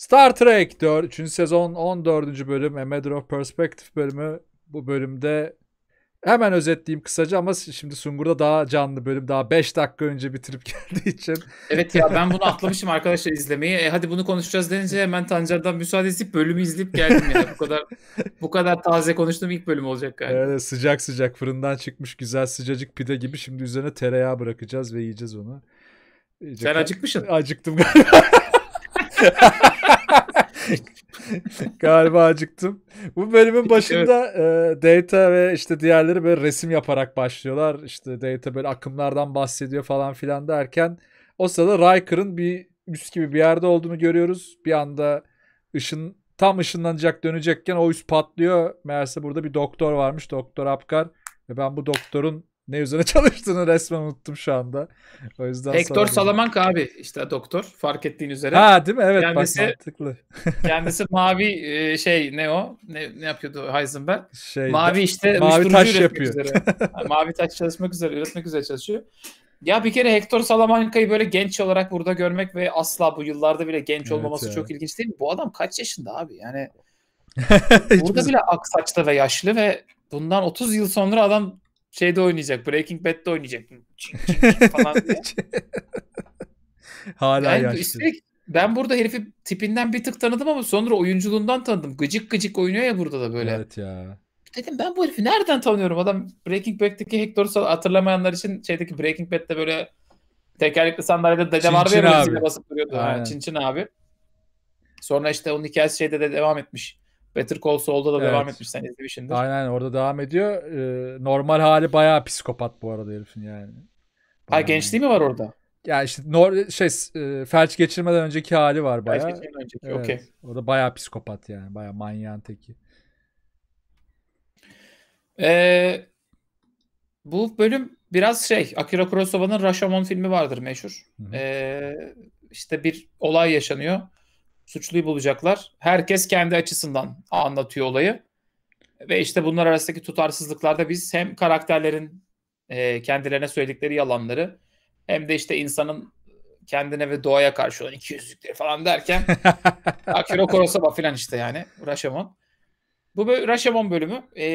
Star Trek 4. sezon 14. bölüm A Matter of Perspective bölümü. Bu bölümde hemen özetleyeyim kısaca ama şimdi Sungur'da daha canlı bölüm. Daha 5 dakika önce bitirip geldiği için. Evet ya ben bunu atlamışım arkadaşlar izlemeyi. E, hadi bunu konuşacağız denince hemen Tancar'dan müsaade isteyip bölümü izleyip geldim yani. Bu kadar bu kadar taze konuştuğum ilk bölüm olacak galiba. Yani. Evet sıcak sıcak fırından çıkmış güzel sıcacık pide gibi. Şimdi üzerine tereyağı bırakacağız ve yiyeceğiz onu. Sen acıkmışsın. Acıktım galiba. Galiba acıktım. Bu bölümün başında evet. e, Data ve işte diğerleri böyle resim yaparak başlıyorlar. İşte Data böyle akımlardan bahsediyor falan filan derken o sırada Riker'ın bir üst gibi bir yerde olduğunu görüyoruz. Bir anda ışın tam ışınlanacak dönecekken o üst patlıyor. Meğerse burada bir doktor varmış. Doktor Apkar. Ve ben bu doktorun ne üzerine çalıştığını resmen unuttum şu anda. O yüzden Hector Salamanca abi işte doktor fark ettiğin üzere. Ha değil mi? Evet kendisi, bak mantıklı. kendisi mavi e, şey ne o? Ne, ne yapıyordu Heisenberg? Şey, mavi işte mavi taş yapıyor. Üzere. Yani, mavi taş çalışmak üzere, üretmek üzere çalışıyor. Ya bir kere Hector Salamanca'yı böyle genç olarak burada görmek ve asla bu yıllarda bile genç olmaması evet, yani. çok ilginç değil mi? Bu adam kaç yaşında abi? Yani burada bile ak saçlı ve yaşlı ve bundan 30 yıl sonra adam şeyde oynayacak. Breaking Bad'de oynayacak. Çin, çin, çin falan diye. Hala yani yaşlı. ben burada herifi tipinden bir tık tanıdım ama sonra oyunculuğundan tanıdım. Gıcık gıcık oynuyor ya burada da böyle. Evet ya. Dedim ben bu herifi nereden tanıyorum? Adam Breaking Bad'deki Hector'u hatırlamayanlar için şeydeki Breaking Bad'de böyle tekerlekli sandalyede dede var ya basıp duruyordu. Aynen. Yani, abi. Sonra işte onun hikayesi şeyde de devam etmiş. Better Call Saul'da da evet. devam etmiş. Sen izlemişsindir. Aynen aynen orada devam ediyor. Ee, normal hali bayağı psikopat bu arada herifin yani. Bayağı... Ha gençliği mi var orada? Ya işte nor şey e, felç geçirmeden önceki hali var bayağı. Felç geçirmeden önceki evet. okey. Orada da bayağı psikopat yani. Bayağı manyağın teki. Ee, bu bölüm biraz şey Akira Kurosawa'nın Rashomon filmi vardır meşhur. Hı Ee, işte bir olay yaşanıyor. Suçluyu bulacaklar. Herkes kendi açısından anlatıyor olayı. Ve işte bunlar arasındaki tutarsızlıklarda biz hem karakterlerin e, kendilerine söyledikleri yalanları hem de işte insanın kendine ve doğaya karşı olan iki yüzlükleri falan derken Akira Kurosawa falan işte yani Rashomon. Bu böyle Rashomon bölümü. E,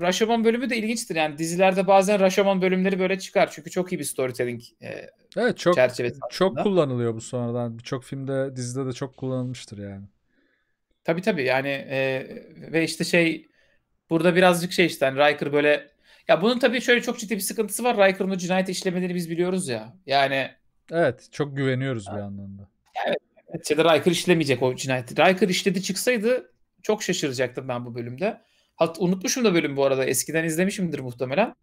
Rashomon bölümü de ilginçtir. Yani dizilerde bazen Rashomon bölümleri böyle çıkar. Çünkü çok iyi bir storytelling e, evet, çok, çerçevesi. Çok kullanılıyor bu sonradan. Birçok filmde, dizide de çok kullanılmıştır yani. Tabii tabii yani e, ve işte şey burada birazcık şey işte hani Riker böyle ya bunun tabii şöyle çok ciddi bir sıkıntısı var. Riker'ın o cinayet işlemelerini biz biliyoruz ya. Yani Evet, çok güveniyoruz ha. bir anlamda. Evet. Neticede Riker işlemeyecek o cinayeti. Riker işledi çıksaydı çok şaşıracaktım ben bu bölümde. Hat, unutmuşum da bölüm bu arada. Eskiden izlemişimdir muhtemelen.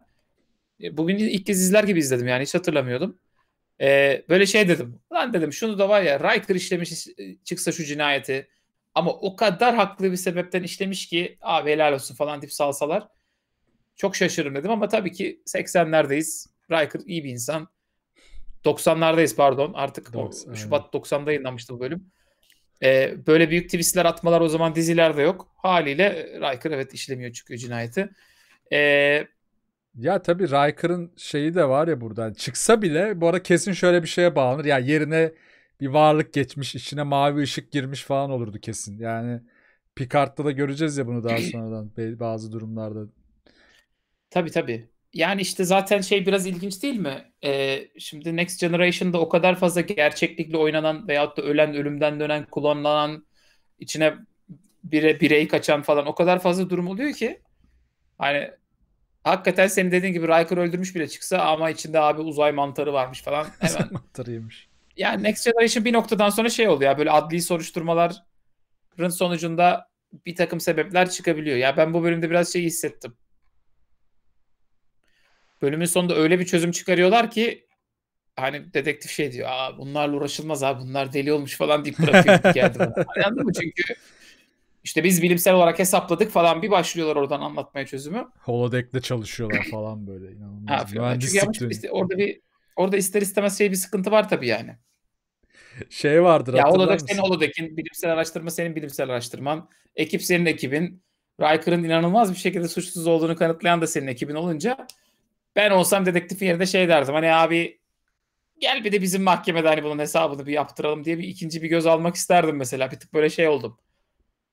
E, bugün ilk kez izler gibi izledim yani hiç hatırlamıyordum. Ee, böyle şey dedim. Lan dedim şunu da var ya Riker işlemiş e, çıksa şu cinayeti. Ama o kadar haklı bir sebepten işlemiş ki abi helal olsun falan tip salsalar. Çok şaşırırım dedim ama tabii ki 80'lerdeyiz. Riker iyi bir insan. 90'lardayız pardon. Artık 90, Şubat 90'da yayınlanmıştı bu bölüm. E, böyle büyük twistler atmalar o zaman dizilerde yok. Haliyle Riker evet işlemiyor çünkü cinayeti. Eee ya tabii Riker'ın şeyi de var ya buradan. Çıksa bile bu arada kesin şöyle bir şeye bağlanır. Ya yani yerine bir varlık geçmiş, içine mavi ışık girmiş falan olurdu kesin. Yani Picard'da da göreceğiz ya bunu daha sonradan bazı durumlarda. Tabii tabii yani işte zaten şey biraz ilginç değil mi? Ee, şimdi Next Generation'da o kadar fazla gerçeklikle oynanan veyahut da ölen, ölümden dönen, klonlanan, içine bire, birey kaçan falan o kadar fazla durum oluyor ki hani hakikaten senin dediğin gibi Riker öldürmüş bile çıksa ama içinde abi uzay mantarı varmış falan hemen. mantarıymış. Yani Next Generation bir noktadan sonra şey oluyor ya böyle adli soruşturmaların sonucunda bir takım sebepler çıkabiliyor. Ya ben bu bölümde biraz şey hissettim bölümün sonunda öyle bir çözüm çıkarıyorlar ki hani dedektif şey diyor. Aa bunlarla uğraşılmaz abi bunlar deli olmuş falan deyip bırakıyor geldi Anladın mı? Çünkü işte biz bilimsel olarak hesapladık falan bir başlıyorlar oradan anlatmaya çözümü. Holodeck'te çalışıyorlar falan böyle inanılmaz. Ha, falan. Çünkü yapmış, orada bir orada ister istemez şey bir sıkıntı var tabii yani. Şey vardır Ya Holodeck senin Holodeck'in bilimsel araştırma senin bilimsel araştırman. Ekip senin ekibin. Riker'ın inanılmaz bir şekilde suçsuz olduğunu kanıtlayan da senin ekibin olunca ben olsam dedektifin yerinde şey derdim. Hani abi gel bir de bizim mahkemede hani bunun hesabını bir yaptıralım diye bir ikinci bir göz almak isterdim mesela. Bir tık böyle şey oldum.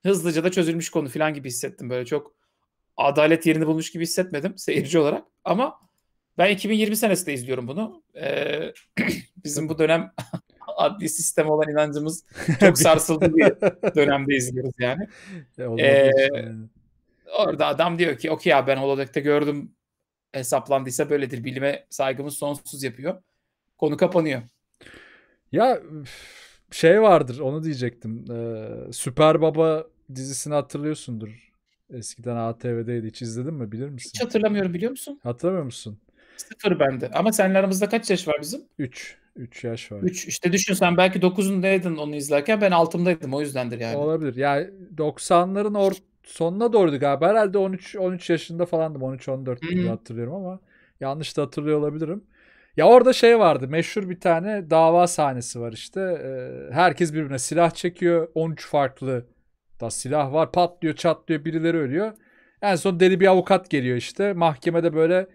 Hızlıca da çözülmüş konu falan gibi hissettim. Böyle çok adalet yerini bulmuş gibi hissetmedim seyirci olarak. Ama ben 2020 senesinde izliyorum bunu. Ee, bizim bu dönem adli sistem olan inancımız çok sarsıldı bir dönemde izliyoruz yani. ee, Orada adam diyor ki okey ya ben Holodeck'te gördüm hesaplandıysa böyledir. Bilime saygımız sonsuz yapıyor. Konu kapanıyor. Ya şey vardır onu diyecektim. Ee, Süper Baba dizisini hatırlıyorsundur. Eskiden ATV'deydi. Hiç izledin mi bilir misin? Hiç hatırlamıyorum biliyor musun? Hatırlamıyor musun? Sıfır bende. Ama seninle aramızda kaç yaş var bizim? Üç. Üç yaş var. Üç. İşte düşün sen belki dokuzundaydın onu izlerken ben altımdaydım o yüzdendir yani. Olabilir. Yani 90'ların or sonuna doğruydu galiba. Herhalde 13 13 yaşında falandım. 13 14 gibi hatırlıyorum ama yanlış da hatırlıyor olabilirim. Ya orada şey vardı. Meşhur bir tane dava sahnesi var işte. Ee, herkes birbirine silah çekiyor. 13 farklı da silah var. Patlıyor, çatlıyor, birileri ölüyor. En son deli bir avukat geliyor işte. Mahkemede böyle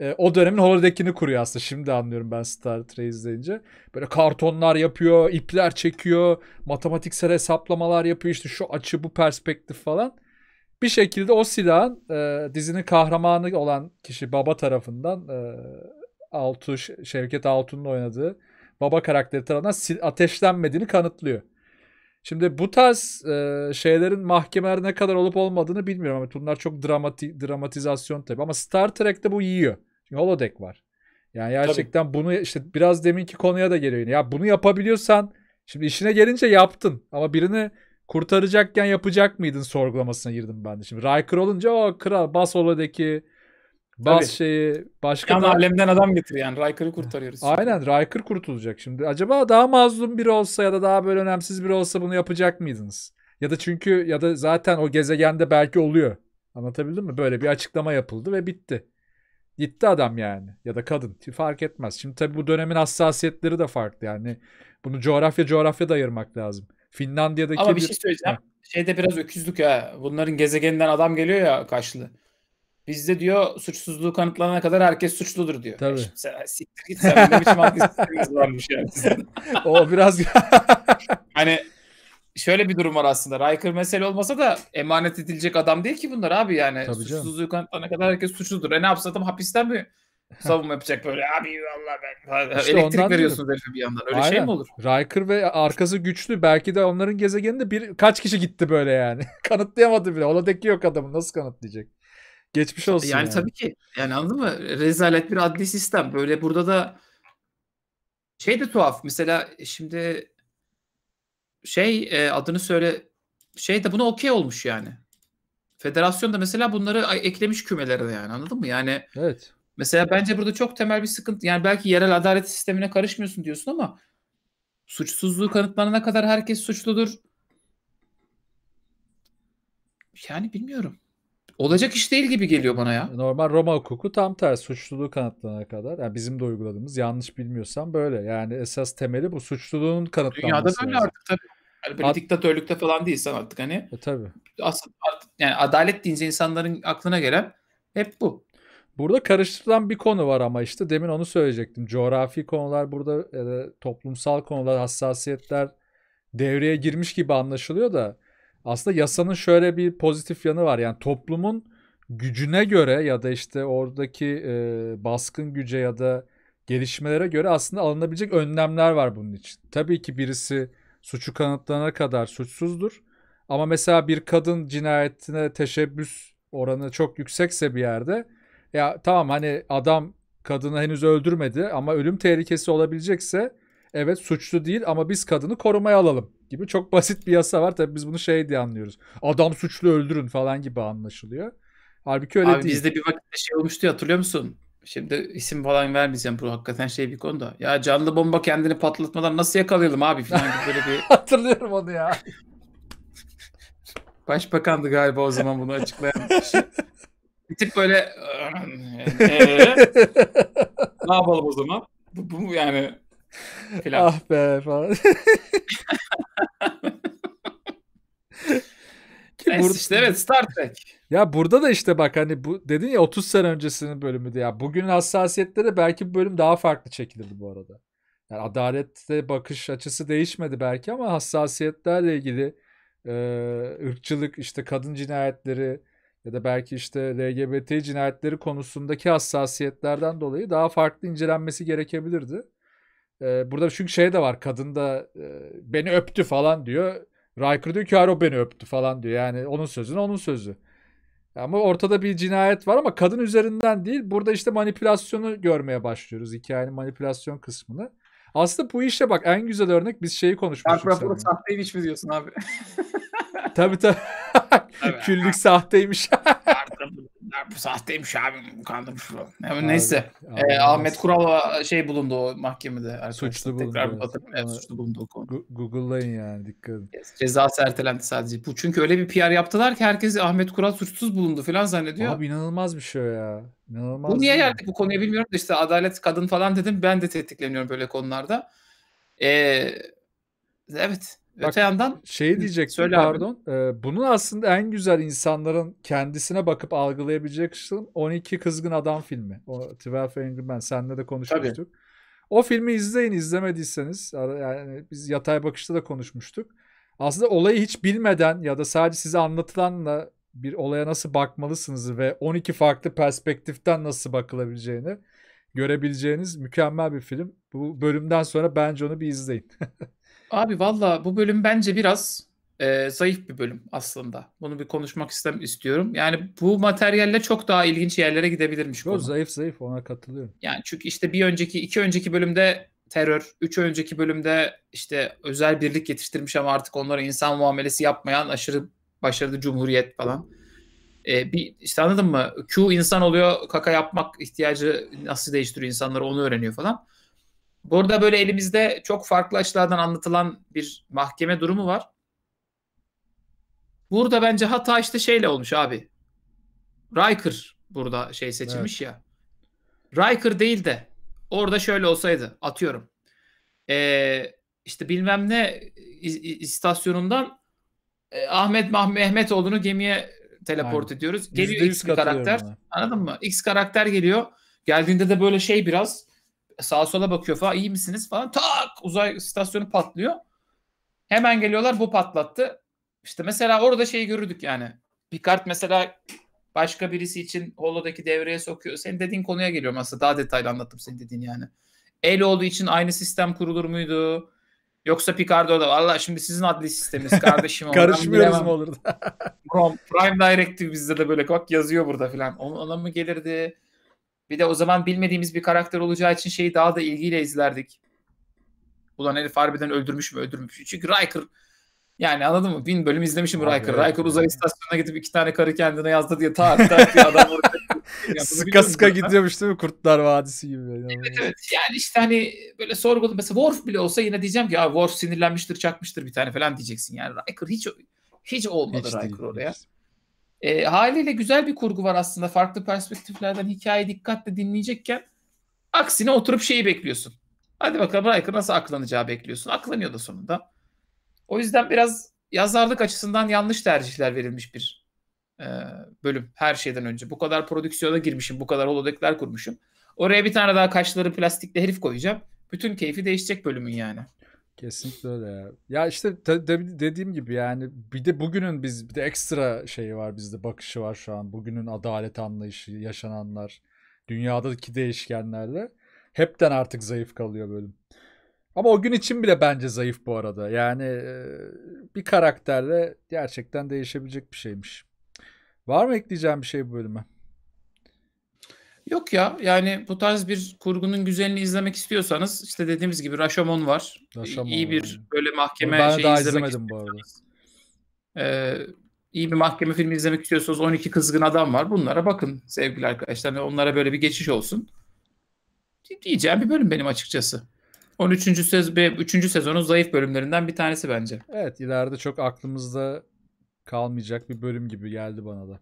e, o dönemin Hollywood'dakini kuruyor aslında. Şimdi anlıyorum ben Star Trek izleyince. Böyle kartonlar yapıyor, ipler çekiyor, matematiksel hesaplamalar yapıyor. işte şu açı, bu perspektif falan bir şekilde o silahın e, dizinin kahramanı olan kişi baba tarafından e, Altu Şevket Altun'un oynadığı baba karakteri tarafından ateşlenmediğini kanıtlıyor. Şimdi bu tarz e, şeylerin mahkemelerde ne kadar olup olmadığını bilmiyorum ama bunlar çok dramati, dramatizasyon tabii ama Star Trek'te bu yiyor. Çünkü holodeck var. Yani gerçekten tabii. bunu işte biraz deminki konuya da geliyor Ya bunu yapabiliyorsan şimdi işine gelince yaptın ama birini kurtaracakken yapacak mıydın sorgulamasına girdim ben de. Şimdi Riker olunca o kral bas oladaki bas Tabii. şeyi başka Yan da... alemden adam getir yani Riker'ı kurtarıyoruz. Aynen Riker kurtulacak şimdi. Acaba daha mazlum biri olsa ya da daha böyle önemsiz biri olsa bunu yapacak mıydınız? Ya da çünkü ya da zaten o gezegende belki oluyor. Anlatabildim mi? Böyle bir açıklama yapıldı ve bitti. Gitti adam yani. Ya da kadın. Fark etmez. Şimdi tabii bu dönemin hassasiyetleri de farklı yani. Bunu coğrafya coğrafya da ayırmak lazım. Finlandiya'daki Ama bir şey söyleyeceğim. Bir... Şeyde biraz öküzlük ya. Bunların gezegeninden adam geliyor ya karşılığı. Bizde diyor suçsuzluğu kanıtlanana kadar herkes suçludur diyor. Tabii. E şimdi sen, siktir git sen ne biçim antisistemiz varmış yani. o biraz hani şöyle bir durum var aslında. Riker mesele olmasa da emanet edilecek adam değil ki bunlar abi yani. Tabii suçsuzluğu kanıtlanana kadar herkes suçludur. E ne yapsa adam hapisten mi savunma yapacak böyle abi Allah ben işte elektrik veriyorsunuz herife bir yandan. Öyle Aynen. şey mi olur? Riker ve arkası güçlü. Belki de onların gezegeninde bir kaç kişi gitti böyle yani. Kanıtlayamadı bile. Holodeki yok adamı Nasıl kanıtlayacak? Geçmiş olsun. Yani, yani tabii ki. Yani anladın mı? Rezalet bir adli sistem. Böyle burada da şey de tuhaf. Mesela şimdi şey e, adını söyle şey de buna okey olmuş yani. Federasyon da mesela bunları eklemiş kümelerine yani anladın mı? Yani evet. Mesela bence burada çok temel bir sıkıntı. Yani belki yerel adalet sistemine karışmıyorsun diyorsun ama suçsuzluğu kanıtlanana kadar herkes suçludur. Yani bilmiyorum. Olacak iş değil gibi geliyor bana ya. Normal Roma hukuku tam tersi suçluluğu kanıtlanana kadar. Yani bizim de uyguladığımız yanlış bilmiyorsam böyle. Yani esas temeli bu suçluluğun kanıtlanması. Dünyada böyle lazım. artık tabii. Yani böyle Ad... diktatörlükte falan değilsen artık hani. E, tabii. Asıl yani adalet deyince insanların aklına gelen hep bu. Burada karıştırılan bir konu var ama işte demin onu söyleyecektim. Coğrafi konular burada ya toplumsal konular, hassasiyetler devreye girmiş gibi anlaşılıyor da aslında yasanın şöyle bir pozitif yanı var. Yani toplumun gücüne göre ya da işte oradaki e, baskın güce ya da gelişmelere göre aslında alınabilecek önlemler var bunun için. Tabii ki birisi suçu kanıtlanana kadar suçsuzdur. Ama mesela bir kadın cinayetine teşebbüs oranı çok yüksekse bir yerde ya tamam hani adam kadını henüz öldürmedi ama ölüm tehlikesi olabilecekse evet suçlu değil ama biz kadını korumaya alalım gibi çok basit bir yasa var. Tabii biz bunu şey diye anlıyoruz. Adam suçlu öldürün falan gibi anlaşılıyor. Halbuki öyle Abi değil. Bizde bir vakitte şey olmuştu ya, hatırlıyor musun? Şimdi isim falan vermeyeceğim bu hakikaten şey bir konu da Ya canlı bomba kendini patlatmadan nasıl yakalayalım abi falan gibi böyle bir... Hatırlıyorum onu ya. Başbakandı galiba o zaman bunu açıklayan kişi. bir tık böyle ee, ee? ne yapalım o zaman? Bu, bu yani filan. Ah be falan. Ki Neyse burada... işte evet Star Trek. Ya burada da işte bak hani bu dedin ya 30 sene öncesinin bölümü de ya. Bugünün hassasiyetleri belki bu bölüm daha farklı çekilirdi bu arada. Yani adalette bakış açısı değişmedi belki ama hassasiyetlerle ilgili e, ırkçılık işte kadın cinayetleri ya da belki işte LGBT cinayetleri konusundaki hassasiyetlerden dolayı daha farklı incelenmesi gerekebilirdi. Ee, burada çünkü şey de var kadın da e, beni öptü falan diyor. Riker diyor ki hayır beni öptü falan diyor. Yani onun sözüne onun sözü. Ama ortada bir cinayet var ama kadın üzerinden değil. Burada işte manipülasyonu görmeye başlıyoruz. Hikayenin manipülasyon kısmını. Aslında bu işe bak en güzel örnek biz şeyi konuşmuştuk. Dark Rapport'a hiç mi diyorsun abi? tabii tabii. Küllük sahteymiş. sahteymiş abi kandırmış bu. neyse. Abi, e, Ahmet Kural şey bulundu o mahkemede. Suçlu bulundu. Tekrar evet. evet, suçlu bulundu Google'layın yani dikkat edin. Ceza ertelendi sadece. Bu çünkü öyle bir PR yaptılar ki herkes Ahmet Kural suçsuz bulundu falan zannediyor. Abi inanılmaz bir şey ya. İnanılmaz. Bu niye geldi bu konuya bilmiyorum da işte adalet kadın falan dedim. Ben de tetikleniyorum böyle konularda. Ee, evet. Bak, Öte yandan şey diyecektim söyle pardon. E, ee, bunun aslında en güzel insanların kendisine bakıp algılayabilecek kısım 12 Kızgın Adam filmi. O 12 Angry Men senle de konuşmuştuk. Tabii. O filmi izleyin izlemediyseniz yani biz yatay bakışta da konuşmuştuk. Aslında olayı hiç bilmeden ya da sadece size anlatılanla bir olaya nasıl bakmalısınız ve 12 farklı perspektiften nasıl bakılabileceğini görebileceğiniz mükemmel bir film. Bu bölümden sonra bence onu bir izleyin. Abi valla bu bölüm bence biraz e, zayıf bir bölüm aslında. Bunu bir konuşmak istem istiyorum. Yani bu materyalle çok daha ilginç yerlere gidebilirmiş. Yok, konu. zayıf zayıf ona katılıyorum. Yani çünkü işte bir önceki iki önceki bölümde terör, üç önceki bölümde işte özel birlik yetiştirmiş ama artık onlara insan muamelesi yapmayan aşırı başarılı cumhuriyet falan. Ee, bir işte anladın mı? Q insan oluyor, kaka yapmak ihtiyacı nasıl değiştiriyor insanları onu öğreniyor falan. Burada böyle elimizde çok farklı açılardan anlatılan bir mahkeme durumu var. Burada bence hata işte şeyle olmuş abi. Riker burada şey seçilmiş evet. ya. Riker değil de orada şöyle olsaydı atıyorum. Ee, işte bilmem ne istasyonundan e, Ahmet Mehmet olduğunu gemiye teleport Aynen. ediyoruz. Geliyor X, bir karakter. Ona. Anladın mı? X karakter geliyor. Geldiğinde de böyle şey biraz sağa sola bakıyor falan iyi misiniz falan tak uzay istasyonu patlıyor. Hemen geliyorlar bu patlattı. İşte mesela orada şeyi görürdük yani. Picard mesela başka birisi için Holo'daki devreye sokuyor. Senin dediğin konuya geliyorum aslında daha detaylı anlattım senin dediğin yani. El olduğu için aynı sistem kurulur muydu? Yoksa Picard orada Allah şimdi sizin adli sisteminiz kardeşim. Karışmıyoruz mu olurdu? Prime Directive bizde de böyle bak yazıyor burada filan. Ona mı gelirdi? Bir de o zaman bilmediğimiz bir karakter olacağı için şeyi daha da ilgiyle izlerdik. Ulan herif harbiden öldürmüş mü öldürmüş mü? Çünkü Riker yani anladın mı? Bin bölüm izlemişim Abi, Riker. Riker uzay istasyonuna gidip iki tane karı kendine yazdı diye tak tak diye adam sıka sıka gidiyormuş değil mi? Kurtlar Vadisi gibi. Yani. Evet evet. Yani işte hani böyle sorguladım Mesela Worf bile olsa yine diyeceğim ki Abi Worf sinirlenmiştir, çakmıştır bir tane falan diyeceksin. Yani Riker hiç hiç olmadı hiç Riker değil, oraya. Hiç. E, haliyle güzel bir kurgu var aslında. Farklı perspektiflerden hikaye dikkatle dinleyecekken aksine oturup şeyi bekliyorsun. Hadi bakalım Riker nasıl aklanacağı bekliyorsun. Aklanıyor da sonunda. O yüzden biraz yazarlık açısından yanlış tercihler verilmiş bir e, bölüm her şeyden önce. Bu kadar prodüksiyona girmişim, bu kadar holodeckler kurmuşum. Oraya bir tane daha kaşları plastikle herif koyacağım. Bütün keyfi değişecek bölümün yani. Kesinlikle öyle ya. Ya işte de, de, dediğim gibi yani bir de bugünün biz bir de ekstra şeyi var bizde bakışı var şu an. Bugünün adalet anlayışı, yaşananlar, dünyadaki değişkenlerle hepten artık zayıf kalıyor bölüm. Ama o gün için bile bence zayıf bu arada. Yani bir karakterle gerçekten değişebilecek bir şeymiş. Var mı ekleyeceğim bir şey bu bölüme? Yok ya yani bu tarz bir kurgunun güzelini izlemek istiyorsanız işte dediğimiz gibi Rashomon var. Rashomon iyi bir yani. böyle mahkeme ben şeyi daha izlemek izlemedim bu arada. Ee, iyi bir mahkeme filmi izlemek istiyorsanız 12 kızgın adam var. Bunlara bakın sevgili arkadaşlar. Yani onlara böyle bir geçiş olsun. Diyeceğim bir bölüm benim açıkçası. 13. Sez 3. sezonun zayıf bölümlerinden bir tanesi bence. Evet ileride çok aklımızda kalmayacak bir bölüm gibi geldi bana da.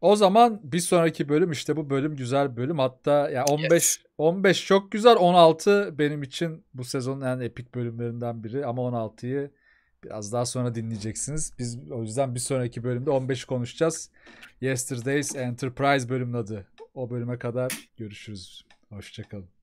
O zaman bir sonraki bölüm işte bu bölüm güzel bölüm. Hatta yani 15 yes. 15 çok güzel. 16 benim için bu sezonun en epik bölümlerinden biri ama 16'yı biraz daha sonra dinleyeceksiniz. Biz o yüzden bir sonraki bölümde 15'i konuşacağız. Yesterday's Enterprise bölümün adı. O bölüme kadar görüşürüz. Hoşçakalın.